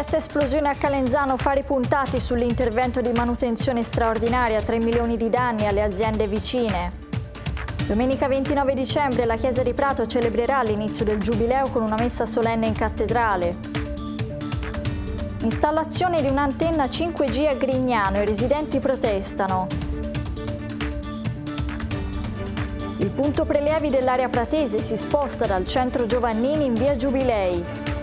Inchiesta esplosione a Calenzano, fari puntati sull'intervento di manutenzione straordinaria, 3 milioni di danni alle aziende vicine. Domenica 29 dicembre la Chiesa di Prato celebrerà l'inizio del Giubileo con una messa solenne in cattedrale. Installazione di un'antenna 5G a Grignano, i residenti protestano. Il punto prelievi dell'area pratese si sposta dal centro Giovannini in via Giubilei.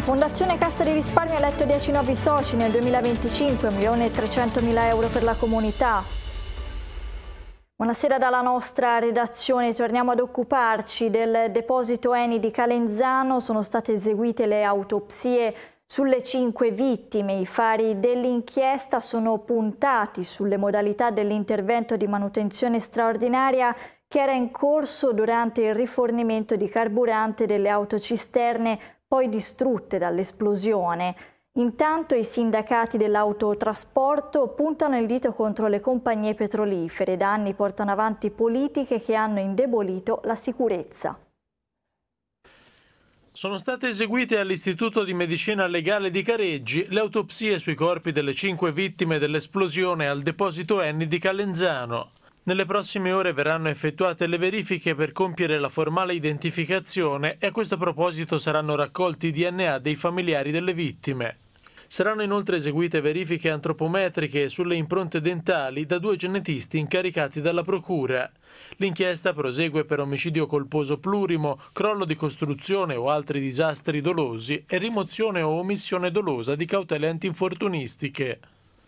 Fondazione Cassa di Risparmio ha letto 10 nuovi soci nel 2025, 1.300.000 euro per la comunità. Buonasera dalla nostra redazione, torniamo ad occuparci del deposito Eni di Calenzano, sono state eseguite le autopsie sulle cinque vittime. I fari dell'inchiesta sono puntati sulle modalità dell'intervento di manutenzione straordinaria che era in corso durante il rifornimento di carburante delle autocisterne poi distrutte dall'esplosione. Intanto i sindacati dell'autotrasporto puntano il dito contro le compagnie petrolifere. Da anni portano avanti politiche che hanno indebolito la sicurezza. Sono state eseguite all'Istituto di Medicina Legale di Careggi le autopsie sui corpi delle cinque vittime dell'esplosione al deposito Enni di Calenzano. Nelle prossime ore verranno effettuate le verifiche per compiere la formale identificazione e a questo proposito saranno raccolti i DNA dei familiari delle vittime. Saranno inoltre eseguite verifiche antropometriche sulle impronte dentali da due genetisti incaricati dalla Procura. L'inchiesta prosegue per omicidio colposo plurimo, crollo di costruzione o altri disastri dolosi e rimozione o omissione dolosa di cautele antinfortunistiche.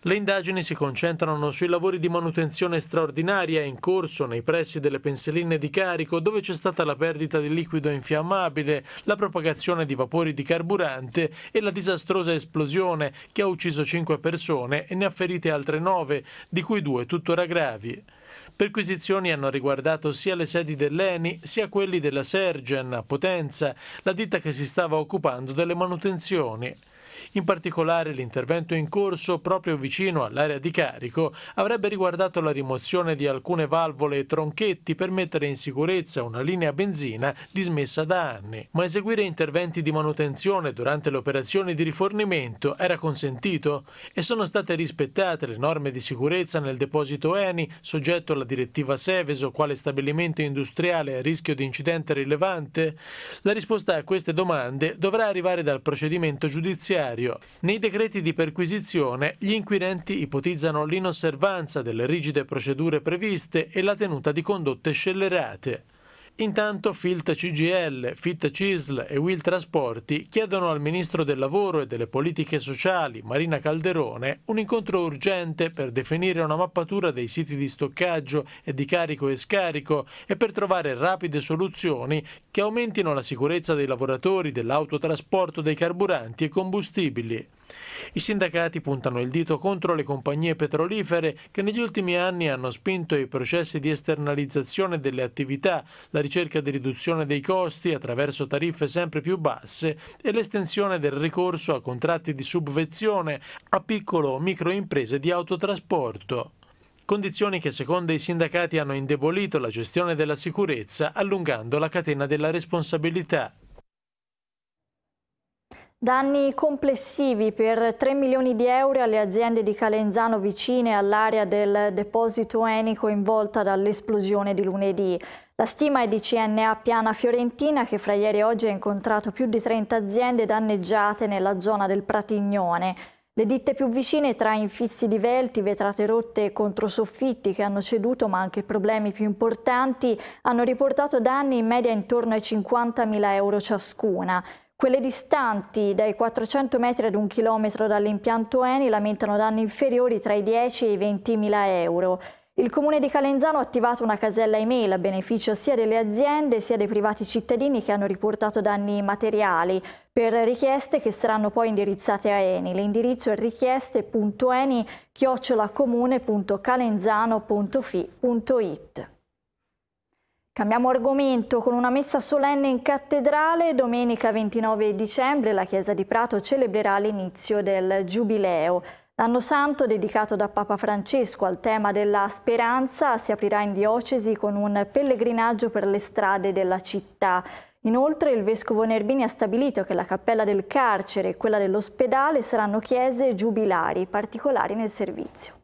Le indagini si concentrano sui lavori di manutenzione straordinaria in corso nei pressi delle penseline di carico dove c'è stata la perdita di liquido infiammabile, la propagazione di vapori di carburante e la disastrosa esplosione che ha ucciso 5 persone e ne ha ferite altre 9, di cui due tuttora gravi. Perquisizioni hanno riguardato sia le sedi dell'ENI sia quelli della Sergen a Potenza, la ditta che si stava occupando delle manutenzioni. In particolare l'intervento in corso proprio vicino all'area di carico avrebbe riguardato la rimozione di alcune valvole e tronchetti per mettere in sicurezza una linea benzina dismessa da anni, ma eseguire interventi di manutenzione durante le operazioni di rifornimento era consentito e sono state rispettate le norme di sicurezza nel deposito ENI soggetto alla direttiva Seveso quale stabilimento industriale a rischio di incidente rilevante? La risposta a queste domande dovrà arrivare dal procedimento giudiziario necessario. Nei decreti di perquisizione gli inquirenti ipotizzano l'inosservanza delle rigide procedure previste e la tenuta di condotte scellerate. Intanto Filt CGL, Fit Cisl e Will Trasporti chiedono al Ministro del Lavoro e delle Politiche Sociali, Marina Calderone, un incontro urgente per definire una mappatura dei siti di stoccaggio e di carico e scarico e per trovare rapide soluzioni che aumentino la sicurezza dei lavoratori dell'autotrasporto dei carburanti e combustibili. I sindacati puntano il dito contro le compagnie petrolifere che negli ultimi anni hanno spinto i processi di esternalizzazione delle attività, la ricerca di riduzione dei costi attraverso tariffe sempre più basse e l'estensione del ricorso a contratti di subvenzione a piccolo o micro imprese di autotrasporto. Condizioni che secondo i sindacati hanno indebolito la gestione della sicurezza allungando la catena della responsabilità. Danni complessivi per 3 milioni di euro alle aziende di Calenzano vicine all'area del deposito Eni coinvolta dall'esplosione di lunedì. La stima è di CNA Piana Fiorentina che fra ieri e oggi ha incontrato più di 30 aziende danneggiate nella zona del Pratignone. Le ditte più vicine tra infissi di velti, vetrate rotte e controsoffitti che hanno ceduto ma anche problemi più importanti hanno riportato danni in media intorno ai 50.000 euro ciascuna. Quelle distanti dai 400 metri ad un chilometro dall'impianto ENI lamentano danni inferiori tra i 10 e i 20 mila euro. Il comune di Calenzano ha attivato una casella email a beneficio sia delle aziende sia dei privati cittadini che hanno riportato danni materiali per richieste che saranno poi indirizzate a Eni. L'indirizzo è richieste.eni.calenzano.fi.it. Cambiamo argomento con una messa solenne in cattedrale. Domenica 29 dicembre la Chiesa di Prato celebrerà l'inizio del Giubileo. L'anno santo, dedicato da Papa Francesco al tema della speranza, si aprirà in diocesi con un pellegrinaggio per le strade della città. Inoltre il Vescovo Nerbini ha stabilito che la cappella del carcere e quella dell'ospedale saranno chiese giubilari, particolari nel servizio.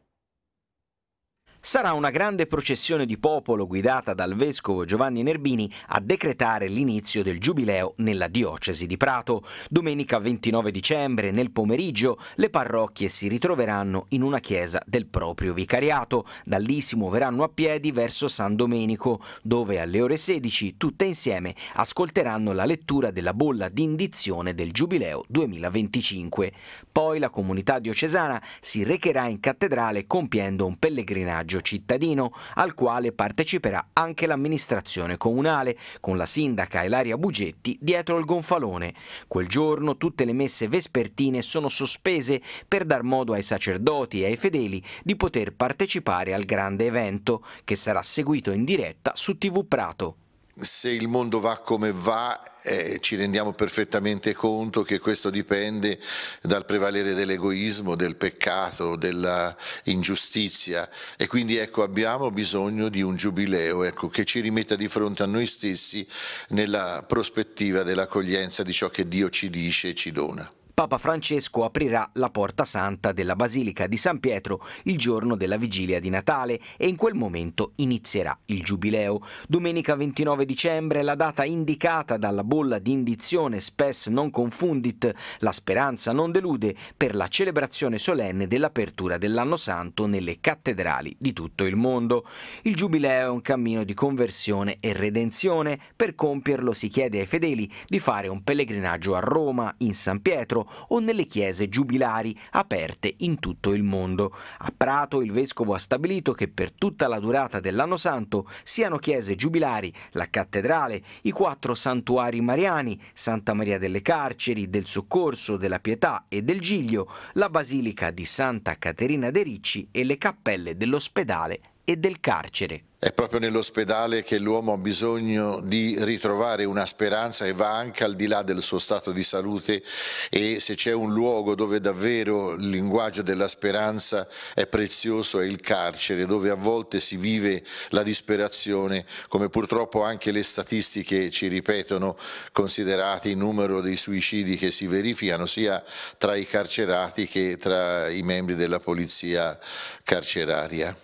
Sarà una grande processione di popolo guidata dal vescovo Giovanni Nerbini a decretare l'inizio del giubileo nella diocesi di Prato. Domenica 29 dicembre, nel pomeriggio, le parrocchie si ritroveranno in una chiesa del proprio vicariato. Da lì si muoveranno a piedi verso San Domenico, dove alle ore 16 tutte insieme ascolteranno la lettura della bolla di indizione del giubileo 2025. Poi la comunità diocesana si recherà in cattedrale compiendo un pellegrinaggio collegio cittadino al quale parteciperà anche l'amministrazione comunale con la sindaca Ilaria Bugetti dietro il gonfalone. Quel giorno tutte le messe vespertine sono sospese per dar modo ai sacerdoti e ai fedeli di poter partecipare al grande evento che sarà seguito in diretta su TV Prato se il mondo va come va eh, ci rendiamo perfettamente conto che questo dipende dal prevalere dell'egoismo, del peccato, dell'ingiustizia e quindi ecco, abbiamo bisogno di un giubileo ecco, che ci rimetta di fronte a noi stessi nella prospettiva dell'accoglienza di ciò che Dio ci dice e ci dona. Papa Francesco aprirà la porta santa della Basilica di San Pietro il giorno della vigilia di Natale e in quel momento inizierà il Giubileo. Domenica 29 dicembre la data indicata dalla bolla di indizione Spes non confundit, la speranza non delude, per la celebrazione solenne dell'apertura dell'anno santo nelle cattedrali di tutto il mondo. Il Giubileo è un cammino di conversione e redenzione, per compierlo si chiede ai fedeli di fare un pellegrinaggio a Roma, in San Pietro, o nelle chiese giubilari aperte in tutto il mondo. A Prato il vescovo ha stabilito che per tutta la durata dell'anno santo siano chiese giubilari, la cattedrale, i quattro santuari mariani, Santa Maria delle Carceri, del Soccorso, della Pietà e del Giglio, la basilica di Santa Caterina de Ricci e le cappelle dell'ospedale e del carcere. È proprio nell'ospedale che l'uomo ha bisogno di ritrovare una speranza che va anche al di là del suo stato di salute e se c'è un luogo dove davvero il linguaggio della speranza è prezioso è il carcere, dove a volte si vive la disperazione, come purtroppo anche le statistiche ci ripetono, considerati il numero dei suicidi che si verificano sia tra i carcerati che tra i membri della polizia carceraria.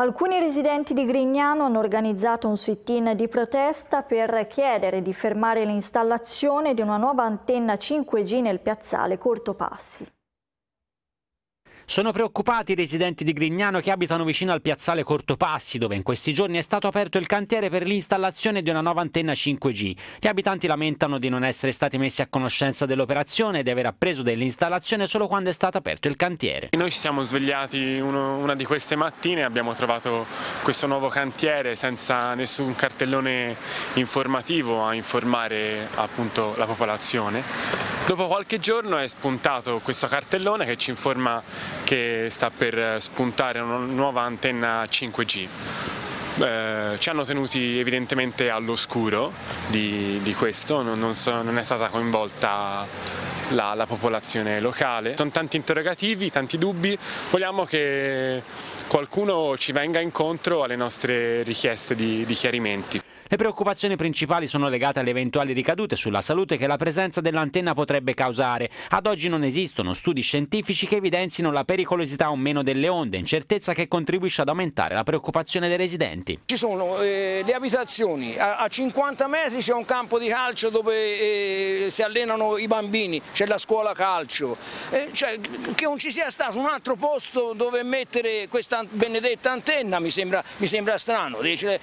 Alcuni residenti di Grignano hanno organizzato un sit-in di protesta per chiedere di fermare l'installazione di una nuova antenna 5G nel piazzale Cortopassi. Sono preoccupati i residenti di Grignano che abitano vicino al piazzale Cortopassi, dove in questi giorni è stato aperto il cantiere per l'installazione di una nuova antenna 5G. Gli abitanti lamentano di non essere stati messi a conoscenza dell'operazione e di aver appreso dell'installazione solo quando è stato aperto il cantiere. Noi ci siamo svegliati uno, una di queste mattine e abbiamo trovato questo nuovo cantiere senza nessun cartellone informativo a informare appunto la popolazione. Dopo qualche giorno è spuntato questo cartellone che ci informa che sta per spuntare una nuova antenna 5G. Eh, ci hanno tenuti evidentemente all'oscuro di, di questo, non, non, so, non, è stata coinvolta la, la, popolazione locale. Sono tanti interrogativi, tanti dubbi, vogliamo che qualcuno ci venga incontro alle nostre richieste di, di chiarimenti. Le preoccupazioni principali sono legate alle eventuali ricadute sulla salute che la presenza dell'antenna potrebbe causare. Ad oggi non esistono studi scientifici che evidenzino la pericolosità o meno delle onde, incertezza che contribuisce ad aumentare la preoccupazione dei residenti. Ci sono eh, le abitazioni, a, a 50 metri c'è un campo di calcio dove eh, si allenano i bambini, c'è la scuola calcio, eh, cioè, che non ci sia stato un altro posto dove mettere questa benedetta antenna mi sembra, mi sembra strano,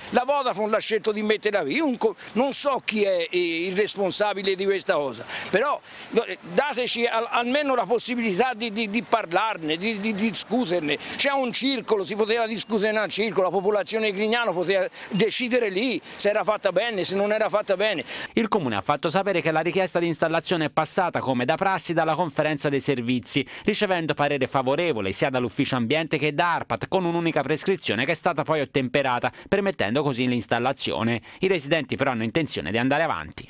la Vodafone l'ha scelto di mettere metterla via. Io non so chi è eh, il responsabile di questa cosa, però eh, dateci almeno la possibilità di, di, di parlarne, di, di discuterne. C'è un circolo, si poteva discutere al circolo, la popolazione di Grignano poteva decidere lì se era fatta bene, se non era fatta bene. Il Comune ha fatto sapere che la richiesta di installazione è passata come da prassi dalla conferenza dei servizi, ricevendo parere favorevole sia dall'ufficio ambiente che da ARPAT con un'unica prescrizione che è stata poi ottemperata, permettendo così l'installazione. I residenti però hanno intenzione di andare avanti.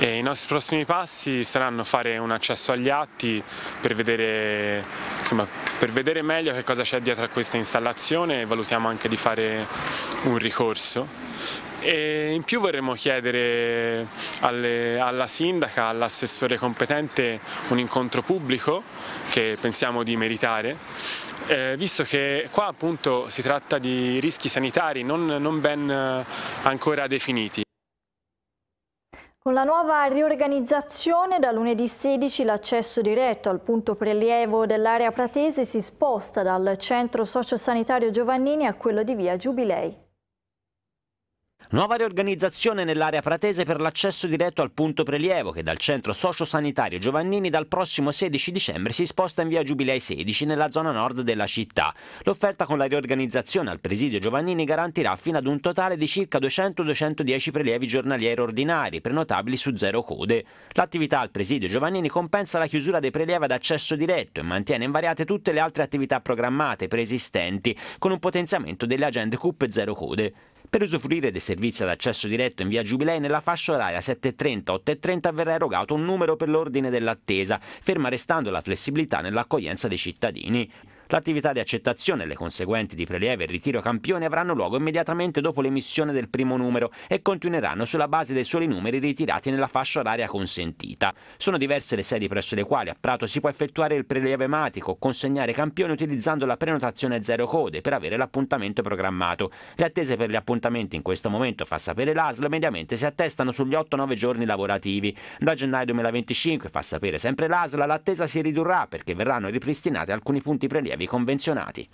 E I nostri prossimi passi saranno fare un accesso agli atti per vedere, insomma, per vedere meglio che cosa c'è dietro a questa installazione e valutiamo anche di fare un ricorso e in più vorremmo chiedere alle, alla sindaca, all'assessore competente un incontro pubblico che pensiamo di meritare, eh, visto che qua appunto si tratta di rischi sanitari non, non ben eh, ancora definiti. Con la nuova riorganizzazione, da lunedì 16 l'accesso diretto al punto prelievo dell'area pratese si sposta dal centro sociosanitario Giovannini a quello di via Giubilei. Nuova riorganizzazione nell'area pratese per l'accesso diretto al punto prelievo che dal centro sociosanitario Giovannini dal prossimo 16 dicembre si sposta in via Giubilei 16 nella zona nord della città. L'offerta con la riorganizzazione al presidio Giovannini garantirà fino ad un totale di circa 200-210 prelievi giornalieri ordinari, prenotabili su zero code. L'attività al presidio Giovannini compensa la chiusura dei prelievi ad accesso diretto e mantiene invariate tutte le altre attività programmate preesistenti, con un potenziamento delle agende CUP zero code. Per usufruire dei servizi ad accesso diretto in via Giubilei nella fascia oraria 7.30-8.30 verrà erogato un numero per l'ordine dell'attesa, ferma restando la flessibilità nell'accoglienza dei cittadini. L'attività di accettazione e le conseguenti di prelieve e ritiro campioni avranno luogo immediatamente dopo l'emissione del primo numero e continueranno sulla base dei soli numeri ritirati nella fascia oraria consentita. Sono diverse le sedi presso le quali a Prato si può effettuare il prelieve ematico, consegnare campioni utilizzando la prenotazione zero code per avere l'appuntamento programmato. Le attese per gli appuntamenti in questo momento, fa sapere l'ASL, mediamente si attestano sugli 8-9 giorni lavorativi. Da gennaio 2025, fa sapere sempre l'ASL, l'attesa si ridurrà perché verranno ripristinati alcuni punti prelievi brevi convenzionati.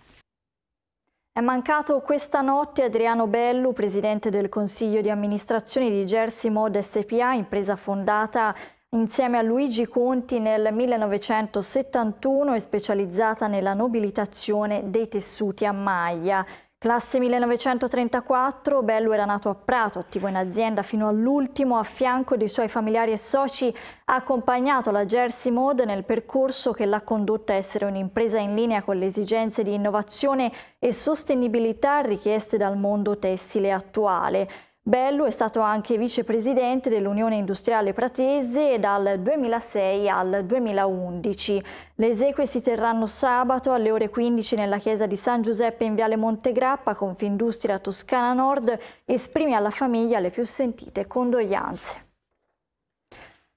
È mancato questa notte Adriano Bellu, presidente del Consiglio di amministrazione di Jersey Mod SPA, impresa fondata insieme a Luigi Conti nel 1971 e specializzata nella nobilitazione dei tessuti a maglia. Classe 1934, Bello era nato a Prato, attivo in azienda fino all'ultimo, a fianco dei suoi familiari e soci, ha accompagnato la Jersey Mode nel percorso che l'ha condotta a essere un'impresa in linea con le esigenze di innovazione e sostenibilità richieste dal mondo tessile attuale. Bellu è stato anche vicepresidente dell'Unione Industriale Pratese dal 2006 al 2011. Le esequie si terranno sabato alle ore 15 nella chiesa di San Giuseppe in Viale Montegrappa, Confindustria Toscana Nord, esprime alla famiglia le più sentite condoglianze.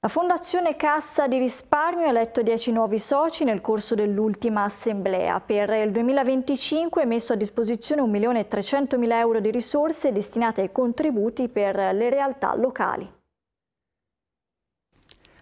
La Fondazione Cassa di Risparmio ha eletto 10 nuovi soci nel corso dell'ultima assemblea. Per il 2025 è messo a disposizione 1.300.000 euro di risorse destinate ai contributi per le realtà locali.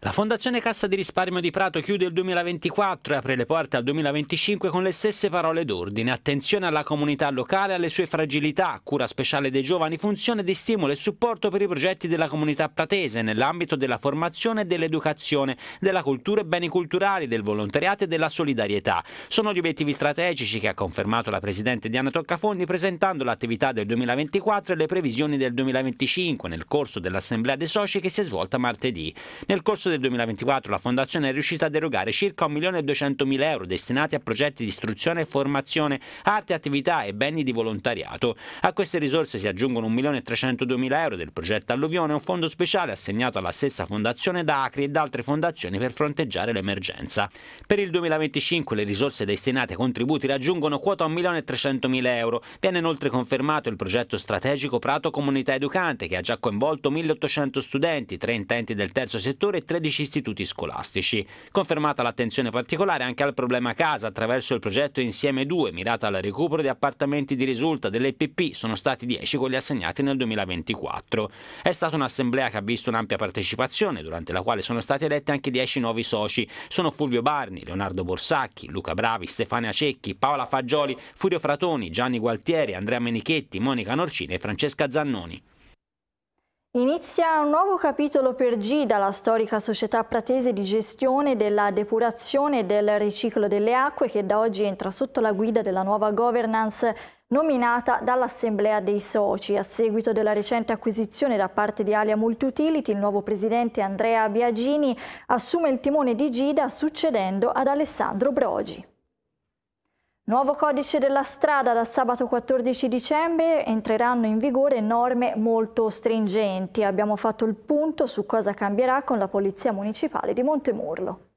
La Fondazione Cassa di Risparmio di Prato chiude il 2024 e apre le porte al 2025 con le stesse parole d'ordine. Attenzione alla comunità locale e alle sue fragilità, cura speciale dei giovani, funzione di stimolo e supporto per i progetti della comunità pratese nell'ambito della formazione e dell'educazione, della cultura e beni culturali, del volontariato e della solidarietà. Sono gli obiettivi strategici che ha confermato la Presidente Diana Toccafondi presentando l'attività del 2024 e le previsioni del 2025 nel corso dell'Assemblea dei Soci che si è svolta martedì. Nel corso del 2024 la Fondazione è riuscita a derogare circa 1.200.000 euro destinati a progetti di istruzione, e formazione, arte, attività e beni di volontariato. A queste risorse si aggiungono 1.302.000 euro del progetto Alluvione, un fondo speciale assegnato alla stessa Fondazione da Acri e da altre fondazioni per fronteggiare l'emergenza. Per il 2025 le risorse destinate ai contributi raggiungono quota 1.300.000 euro. Viene inoltre confermato il progetto strategico Prato Comunità Educante che ha già coinvolto 1.800 studenti, tre enti del terzo settore e tre 13 istituti scolastici. Confermata l'attenzione particolare anche al problema casa attraverso il progetto Insieme 2, mirato al recupero di appartamenti di risulta dell'EPP, sono stati 10 quelli assegnati nel 2024. È stata un'assemblea che ha visto un'ampia partecipazione, durante la quale sono stati eletti anche 10 nuovi soci. Sono Fulvio Barni, Leonardo Borsacchi, Luca Bravi, Stefania Cecchi, Paola Fagioli, Furio Fratoni, Gianni Gualtieri, Andrea Menichetti, Monica Norcini e Francesca Zannoni. Inizia un nuovo capitolo per Gida, la storica società pratese di gestione della depurazione e del riciclo delle acque che da oggi entra sotto la guida della nuova governance nominata dall'Assemblea dei Soci. A seguito della recente acquisizione da parte di Alia Multiutility, il nuovo presidente Andrea Biagini assume il timone di Gida succedendo ad Alessandro Brogi. Nuovo codice della strada da sabato 14 dicembre entreranno in vigore norme molto stringenti. Abbiamo fatto il punto su cosa cambierà con la Polizia Municipale di Montemurlo.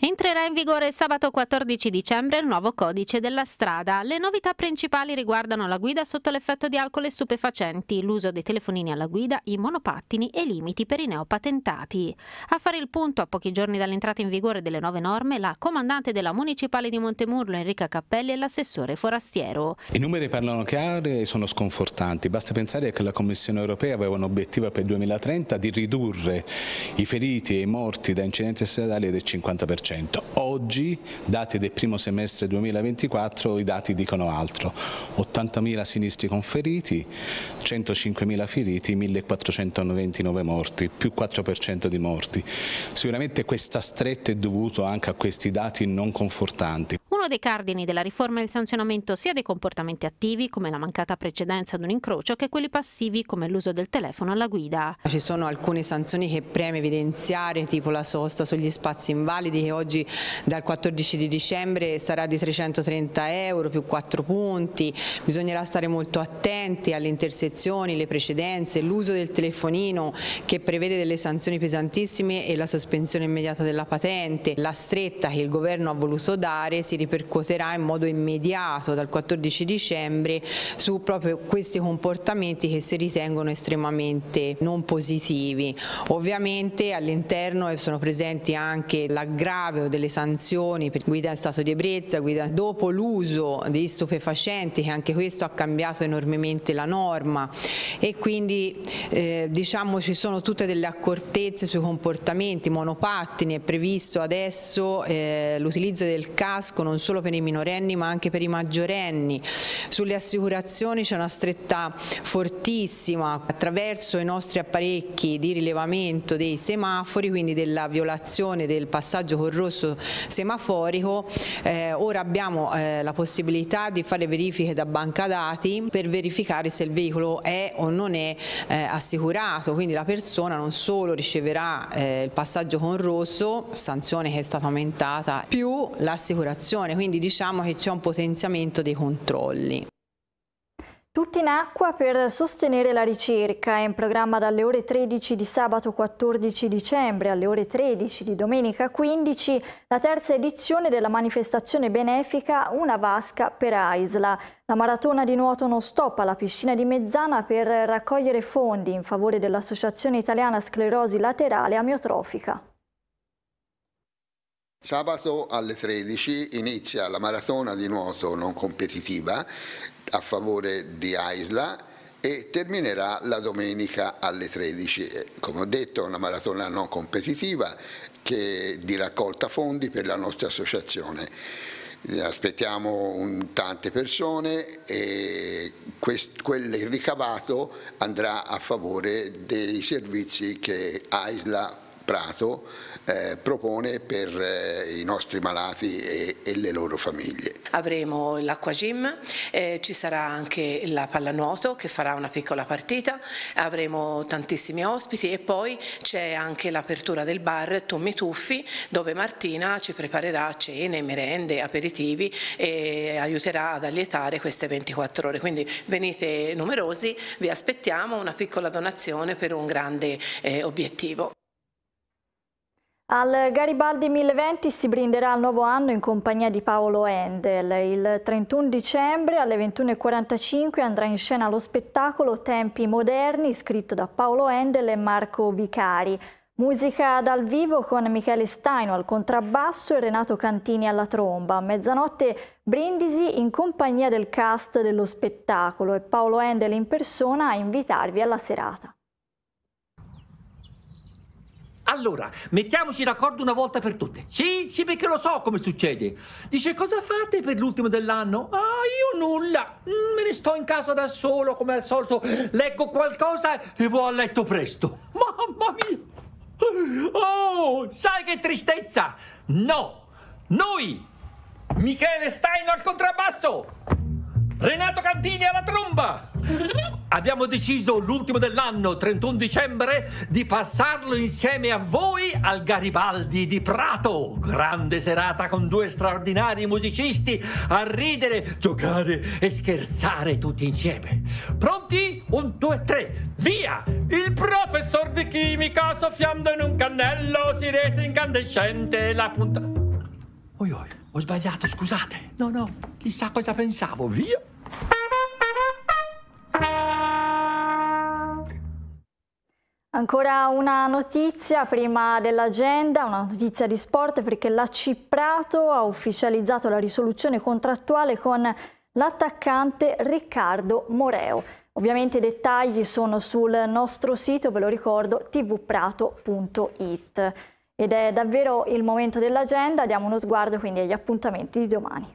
Entrerà in vigore sabato 14 dicembre il nuovo codice della strada. Le novità principali riguardano la guida sotto l'effetto di alcol e stupefacenti, l'uso dei telefonini alla guida, i monopattini e i limiti per i neopatentati. A fare il punto a pochi giorni dall'entrata in vigore delle nuove norme la comandante della Municipale di Montemurlo Enrica Cappelli e l'assessore Forastiero. I numeri parlano chiaro e sono sconfortanti. Basta pensare che la Commissione europea aveva un obiettivo per il 2030 di ridurre i feriti e i morti da incidenti stradali del 50%. 2,5%. Oggi, dati del primo semestre 2024, i dati dicono altro. 80.000 sinistri conferiti, 105.000 feriti, 1.429 morti, più 4% di morti. Sicuramente questa stretta è dovuta anche a questi dati non confortanti. Uno dei cardini della riforma è il sanzionamento sia dei comportamenti attivi, come la mancata precedenza ad un incrocio, che quelli passivi, come l'uso del telefono alla guida. Ci sono alcune sanzioni che preme evidenziare, tipo la sosta sugli spazi invalidi, che oggi dal 14 di dicembre sarà di 330 euro più 4 punti. Bisognerà stare molto attenti alle intersezioni, le precedenze, l'uso del telefonino che prevede delle sanzioni pesantissime e la sospensione immediata della patente. La stretta che il governo ha voluto dare si riprende ripercuoterà in modo immediato dal 14 dicembre su proprio questi comportamenti che si ritengono estremamente non positivi. Ovviamente all'interno sono presenti anche l'aggravio delle sanzioni per guida in stato di ebbrezza, guida dopo l'uso di stupefacenti che anche questo ha cambiato enormemente la norma e quindi eh, diciamo ci sono tutte delle accortezze sui comportamenti, monopattini è previsto adesso eh, l'utilizzo del casco non non solo per i minorenni ma anche per i maggiorenni sulle assicurazioni c'è una stretta fortissima attraverso i nostri apparecchi di rilevamento dei semafori, quindi della violazione del passaggio con rosso semaforico. Eh, ora abbiamo eh, la possibilità di fare verifiche da banca dati per verificare se il veicolo è o non è eh, assicurato, quindi la persona non solo riceverà eh, il passaggio con rosso, sanzione che è stata aumentata, più l'assicurazione, quindi diciamo che c'è un potenziamento dei controlli. Tutti in acqua per sostenere la ricerca è in programma dalle ore 13 di sabato 14 dicembre alle ore 13 di domenica 15 la terza edizione della manifestazione benefica Una vasca per Aisla. La maratona di nuoto non stop alla piscina di Mezzana per raccogliere fondi in favore dell'Associazione Italiana Sclerosi Laterale Amiotrofica. Sabato alle 13 inizia la maratona di nuoto non competitiva a favore di Aisla e terminerà la domenica alle 13. Eh, come ho detto è una maratona non competitiva che di raccolta fondi per la nostra associazione. Eh, aspettiamo un, tante persone e quest, quel ricavato andrà a favore dei servizi che Aisla Prato eh, propone per eh, i nostri malati e, e, le loro famiglie. Avremo l'acquagym, eh, ci sarà anche la pallanuoto che farà una piccola partita, avremo tantissimi ospiti e poi c'è anche l'apertura del bar Tommy Tuffi dove Martina ci preparerà cene, merende, aperitivi e aiuterà ad allietare queste 24 ore. Quindi venite numerosi, vi aspettiamo una piccola donazione per un grande eh, obiettivo. Al Garibaldi 1020 si brinderà il nuovo anno in compagnia di Paolo Endel. Il 31 dicembre alle 21.45 andrà in scena lo spettacolo Tempi Moderni, scritto da Paolo Endel e Marco Vicari. Musica dal vivo con Michele Staino al contrabbasso e Renato Cantini alla tromba. A mezzanotte Brindisi in compagnia del cast dello spettacolo e Paolo Endel in persona a invitarvi alla serata. Allora, mettiamoci d'accordo una volta per tutte. Sì, sì, perché lo so come succede. Dice, cosa fate per l'ultimo dell'anno? Ah, io nulla. Mm, me ne sto in casa da solo, come al solito. Leggo qualcosa e vo a letto presto. Mamma mia! Oh, sai che tristezza! No! Noi! Michele Stein al contrabbasso! Renato Cantini alla tromba! Abbiamo deciso l'ultimo dell'anno, 31 dicembre, di passarlo insieme a voi al Garibaldi di Prato. Grande serata con due straordinari musicisti a ridere, giocare e scherzare tutti insieme. Pronti? Un, due, tre, via! Il professor di chimica soffiando in un cannello si rese incandescente la punta... Oi, oi. Ho sbagliato, scusate. No, no, chissà cosa pensavo, via. Ancora una notizia prima dell'agenda, una notizia di sport perché la Ciprato ha ufficializzato la risoluzione contrattuale con l'attaccante Riccardo Moreo. Ovviamente i dettagli sono sul nostro sito, ve lo ricordo, tvprato.it. Ed è davvero il momento dell'agenda, diamo uno sguardo quindi agli appuntamenti di domani.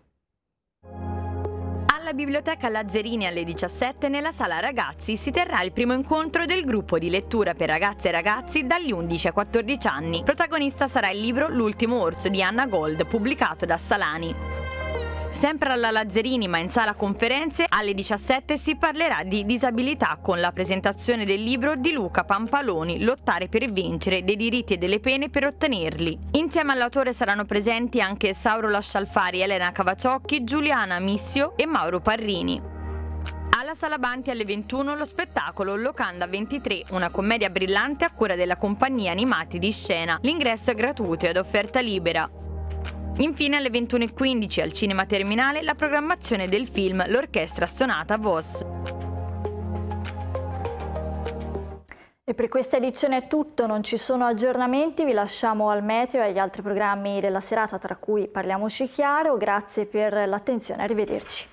Alla Biblioteca Lazzerini alle 17 nella Sala Ragazzi si terrà il primo incontro del gruppo di lettura per ragazze e ragazzi dagli 11 ai 14 anni. Protagonista sarà il libro L'ultimo orso di Anna Gold, pubblicato da Salani. Sempre alla Lazzerini ma in sala conferenze alle 17 si parlerà di disabilità con la presentazione del libro di Luca Pampaloni Lottare per vincere dei diritti e delle pene per ottenerli. Insieme all'autore saranno presenti anche Sauro Lascialfari, Elena Cavaciocchi, Giuliana Missio e Mauro Parrini. Alla Sala Banti alle 21 lo spettacolo Locanda 23, una commedia brillante a cura della compagnia animati di scena. L'ingresso è gratuito ed offerta libera. Infine alle 21.15 al Cinema Terminale la programmazione del film L'orchestra sonata Voss. E per questa edizione è tutto, non ci sono aggiornamenti, vi lasciamo al meteo e agli altri programmi della serata, tra cui parliamoci chiaro. Grazie per l'attenzione, arrivederci.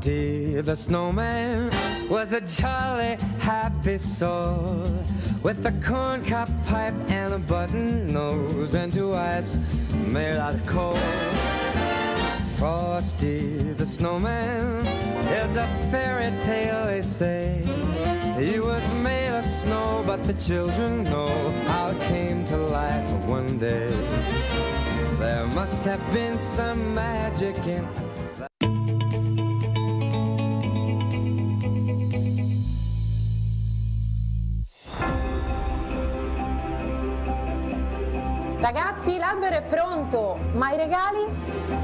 Frosty the Snowman was a jolly, happy soul with a corncob pipe and a button nose and two eyes made out of coal. Frosty the Snowman is a fairy tale, they say. He was made of snow, but the children know how it came to life one day. There must have been some magic in è pronto, ma i regali?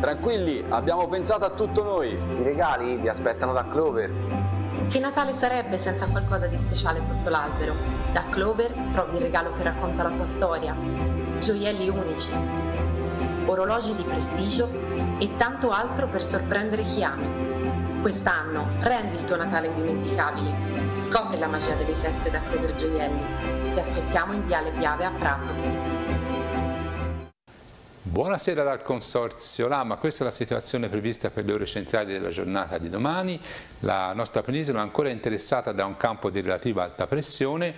Tranquilli, abbiamo pensato a tutto noi. I regali vi aspettano da Clover. Che Natale sarebbe senza qualcosa di speciale sotto l'albero? Da Clover trovi il regalo che racconta la tua storia, gioielli unici, orologi di prestigio e tanto altro per sorprendere chi ami. Quest'anno rendi il tuo Natale indimenticabile. Scopri la magia delle feste da Clover Gioielli. Ti aspettiamo in Viale Piave a Prato. Buonasera dal Consorzio Lama, questa è la situazione prevista per le ore centrali della giornata di domani. La nostra penisola è ancora interessata da un campo di relativa alta pressione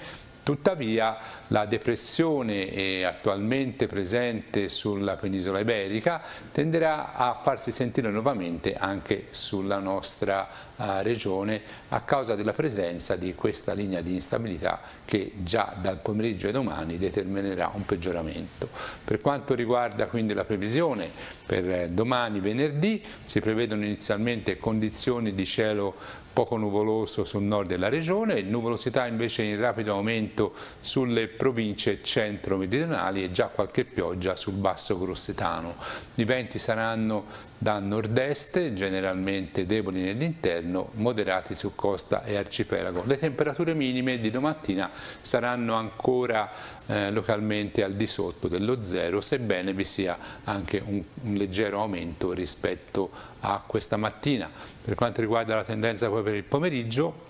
Tuttavia la depressione attualmente presente sulla penisola iberica tenderà a farsi sentire nuovamente anche sulla nostra eh, regione a causa della presenza di questa linea di instabilità che già dal pomeriggio e domani determinerà un peggioramento. Per quanto riguarda quindi la previsione per eh, domani venerdì si prevedono inizialmente condizioni di cielo poco nuvoloso sul nord della regione, nuvolosità invece in rapido aumento sulle province centro-meridionali e già qualche pioggia sul basso grossetano. I venti saranno da nord-est, generalmente deboli nell'interno, moderati su costa e arcipelago. Le temperature minime di domattina saranno ancora eh, localmente al di sotto dello zero, sebbene vi sia anche un, un leggero aumento rispetto a a questa mattina. Per quanto riguarda la tendenza poi per il pomeriggio,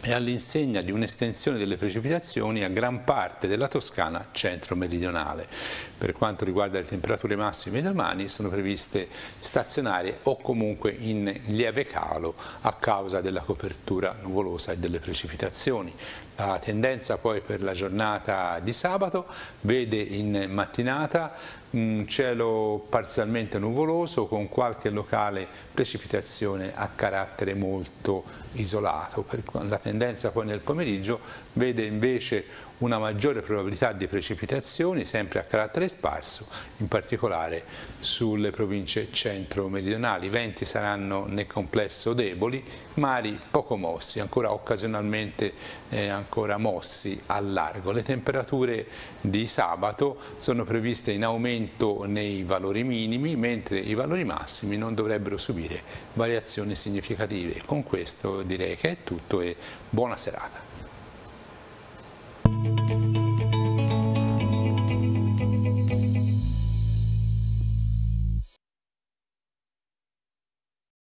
è all'insegna di un'estensione delle precipitazioni a gran parte della Toscana centro-meridionale per quanto riguarda le temperature massime domani sono previste stazionarie o comunque in lieve calo a causa della copertura nuvolosa e delle precipitazioni. La tendenza poi per la giornata di sabato vede in mattinata un cielo parzialmente nuvoloso con qualche locale precipitazione a carattere molto isolato. La tendenza poi nel pomeriggio vede invece una maggiore probabilità di precipitazioni sempre a carattere sparso, in particolare sulle province centro-meridionali. I venti saranno nel complesso deboli, mari poco mossi, ancora occasionalmente eh, ancora mossi al largo. Le temperature di sabato sono previste in aumento nei valori minimi, mentre i valori massimi non dovrebbero subire variazioni significative. Con questo direi che è tutto e buona serata.